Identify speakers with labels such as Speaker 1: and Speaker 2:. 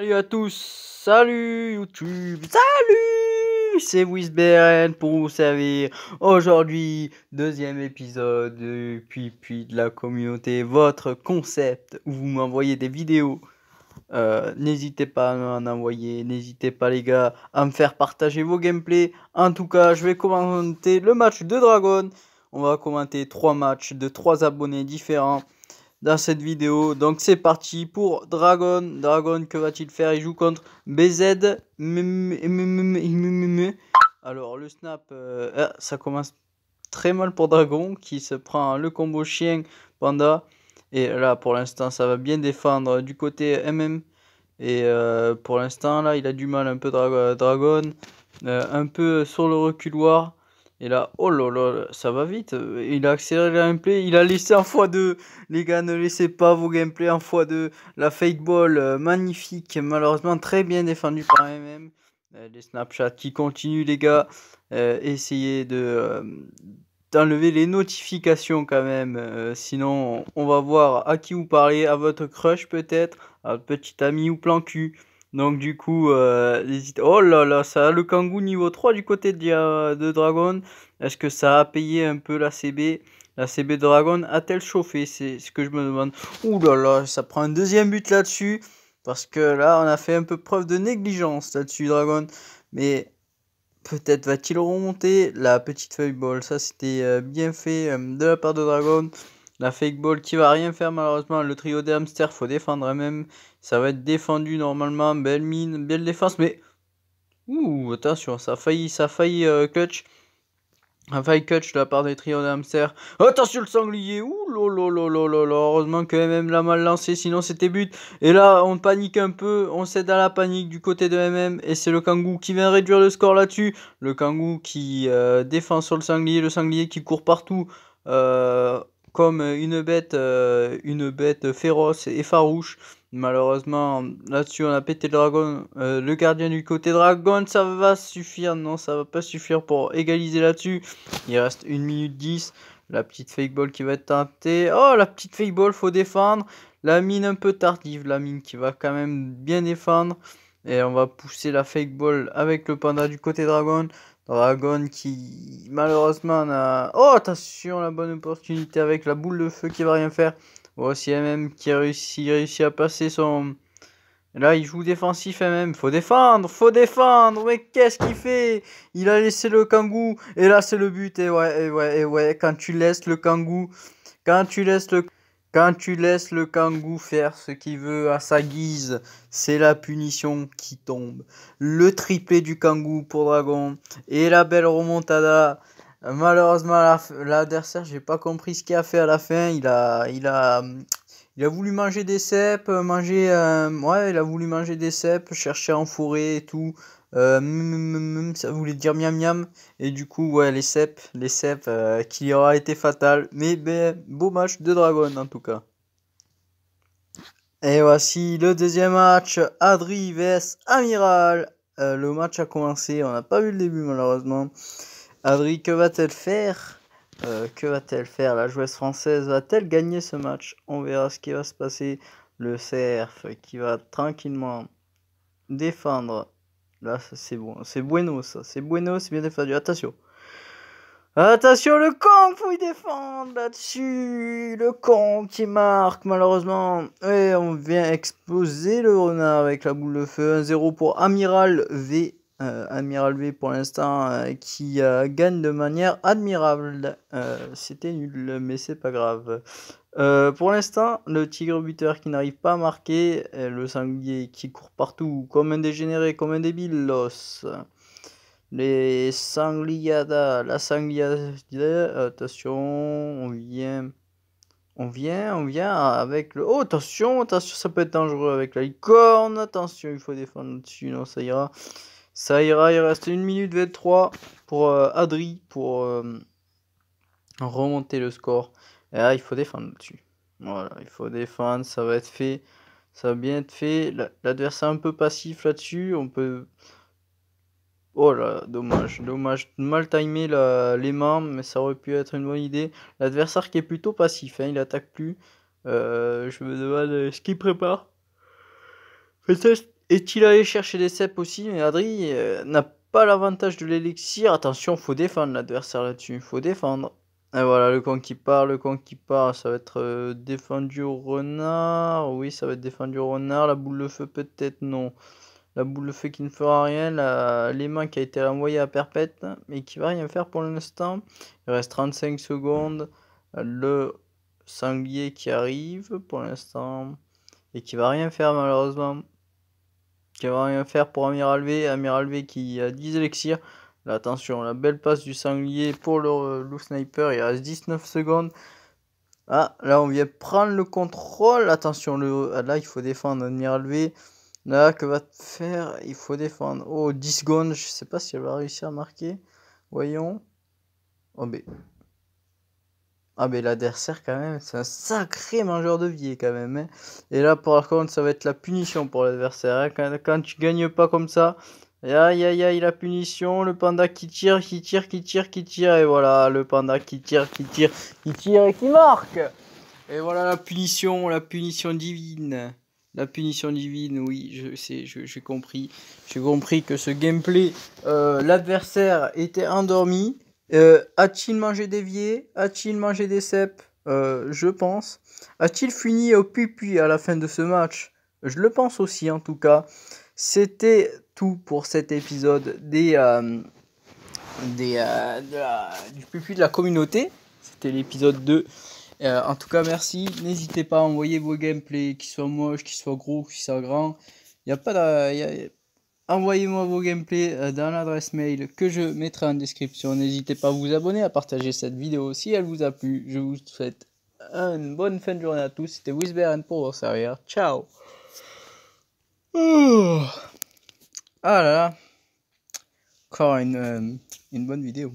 Speaker 1: Salut à tous, salut YouTube, salut C'est Wisberen pour vous servir. Aujourd'hui, deuxième épisode puis puis de la communauté, votre concept où vous m'envoyez des vidéos. Euh, n'hésitez pas à m'en envoyer, n'hésitez pas les gars à me faire partager vos gameplays. En tout cas, je vais commenter le match de Dragon. On va commenter trois matchs de trois abonnés différents dans cette vidéo. Donc c'est parti pour Dragon. Dragon, que va-t-il faire Il joue contre BZ. Alors le snap, euh, ah, ça commence très mal pour Dragon qui se prend le combo chien panda. Et là pour l'instant ça va bien défendre du côté MM. Et euh, pour l'instant là il a du mal un peu Dragon. Euh, un peu sur le reculoir. Et là, oh là là, ça va vite. Il a accéléré le gameplay. Il a laissé en x2. Les gars, ne laissez pas vos gameplays en x2. La fake ball, euh, magnifique. Malheureusement, très bien défendu par MM. Les Snapchat qui continuent, les gars. Euh, essayez de. d'enlever les notifications quand même. sinon, on va voir à qui vous parlez, à votre crush peut-être, à votre petit ami ou plan cul. Donc du coup, euh, Oh là là, ça a le kangou niveau 3 du côté de, de Dragon. Est-ce que ça a payé un peu la CB La CB Dragon a-t-elle chauffé C'est ce que je me demande. Ouh là là, ça prend un deuxième but là-dessus. Parce que là, on a fait un peu preuve de négligence là-dessus, Dragon. Mais peut-être va-t-il remonter la petite feuille ball. Ça, c'était euh, bien fait euh, de la part de Dragon. La fake ball qui va rien faire malheureusement. Le trio des hamsters, faut défendre hein, même. Ça va être défendu normalement. Belle mine, belle défense. Mais. Ouh, attention, ça a failli, ça a failli euh, clutch. Un failli clutch de la part des trio des hamsters. Attention le sanglier. Ouh, lololololol. Heureusement que MM l'a mal lancé, sinon c'était but. Et là, on panique un peu. On cède à la panique du côté de MM. Et c'est le kangou qui vient réduire le score là-dessus. Le kangou qui euh, défend sur le sanglier. Le sanglier qui court partout. Euh, comme euh, une bête, euh, une bête féroce et farouche. Malheureusement, là-dessus, on a pété le dragon. Euh, le gardien du côté dragon, ça va suffire. Non, ça va pas suffire pour égaliser là-dessus. Il reste 1 minute 10. La petite fake ball qui va être tentée. Oh, la petite fake ball, faut défendre. La mine un peu tardive. La mine qui va quand même bien défendre. Et on va pousser la fake ball avec le panda du côté dragon. Dragon qui malheureusement a... Oh attention la bonne opportunité avec la boule de feu qui va rien faire. Voici MM qui réussit, réussi à passer son... Là il joue défensif MM. Faut défendre, faut défendre. Mais qu'est-ce qu'il fait Il a laissé le kangou. Et là c'est le but. Et ouais, et ouais, et ouais. Quand tu laisses le kangou. Quand tu laisses le... Quand tu laisses le kangou faire ce qu'il veut à sa guise, c'est la punition qui tombe. Le triplé du kangou pour Dragon et la belle remontada. Malheureusement, l'adversaire, j'ai pas compris ce qu'il a fait à la fin. Il a, il a, il a voulu manger des cèpes, manger, euh, ouais, il a voulu manger des cèpes, chercher en forêt et tout. Euh, mm, mm, mm, ça voulait dire miam miam. Et du coup, ouais, les cèpes, les cèpes euh, qui aura été fatal. Mais beau match de Dragon en tout cas. Et voici le deuxième match, Adri vs Amiral. Euh, le match a commencé, on n'a pas vu le début malheureusement. Adri, que va-t-elle faire Que va-t-elle faire La joueuse française va-t-elle gagner ce match On verra ce qui va se passer. Le cerf qui va tranquillement défendre Là, c'est bon. C'est bueno, ça. C'est bueno, c'est bien défendu. Attention. Attention, le camp, faut y défendre là-dessus. Le con qui marque, malheureusement. Et on vient exploser le renard avec la boule de feu. 1-0 pour Amiral V. Euh, Amiral V pour l'instant euh, qui euh, gagne de manière admirable. C'était nul, mais c'est pas grave. Euh, pour l'instant, le tigre buteur qui n'arrive pas à marquer, euh, le sanglier qui court partout comme un dégénéré, comme un débile, l'os. Les sangliadas, la sangliada, attention, on vient, on vient, on vient avec le... Oh, attention, attention, ça peut être dangereux avec la licorne, attention, il faut défendre dessus, non, ça ira. Ça ira, il reste 1 minute 23 pour euh, Adri, pour remonter le score. Et il faut défendre dessus. Voilà, il faut défendre, ça va être fait. Ça va bien être fait. L'adversaire un peu passif là-dessus, on peut... Oh là, dommage, dommage. Mal timé les membres, mais ça aurait pu être une bonne idée. L'adversaire qui est plutôt passif, hein, il attaque plus. Euh, je me demande euh, ce qu'il prépare. est-il allé chercher des cèpes aussi, mais Adri euh, n'a pas l'avantage de l'élixir. Attention, faut défendre l'adversaire là-dessus. il Faut défendre. Et ah, voilà, le con qui part, le con qui part, ça va être euh, défendu au renard. Oui, ça va être défendu au renard. La boule de feu, peut-être non. La boule de feu qui ne fera rien. La... Les mains qui a été envoyé à perpète, mais qui va rien faire pour l'instant. Il reste 35 secondes. Le sanglier qui arrive pour l'instant et qui va rien faire malheureusement. Qui va rien faire pour Amiral V. Amiral V qui a 10 élixirs attention, la belle passe du sanglier pour le, euh, sniper. Il reste 19 secondes. Ah, là, on vient prendre le contrôle. Attention, le, ah, là, il faut défendre. Admiral V. Là, que va faire Il faut défendre. Oh, 10 secondes. Je sais pas si elle va réussir à marquer. Voyons. Oh, mais. Ah, mais l'adversaire, quand même, c'est un sacré mangeur de vie, quand même. Hein. Et là, par contre, ça va être la punition pour l'adversaire. Hein. Quand, quand tu gagnes pas comme ça, Aïe aïe aïe la punition, le panda qui tire, qui tire, qui tire, qui tire, et voilà, le panda qui tire, qui tire, qui tire et qui marque Et voilà la punition, la punition divine. La punition divine, oui, je sais, j'ai compris. J'ai compris que ce gameplay, euh, l'adversaire était endormi. Euh, a-t-il mangé des viers A-t-il mangé des cèpes euh, Je pense. A-t-il fini au pupit à la fin de ce match Je le pense aussi en tout cas. C'était pour cet épisode des, euh, des, euh, de la, du de la communauté. C'était l'épisode 2. Euh, en tout cas, merci. N'hésitez pas à envoyer vos gameplays, qu'ils soient moches, qui soient gros, qu'ils soient grands. il n'y a pas de, Envoyez-moi vos gameplays dans l'adresse mail que je mettrai en description. N'hésitez pas à vous abonner, à partager cette vidéo si elle vous a plu. Je vous souhaite une bonne fin de journée à tous. C'était Whisper pour vous servir. Ciao. Oh. Ah là là. Encore une, euh, une bonne vidéo.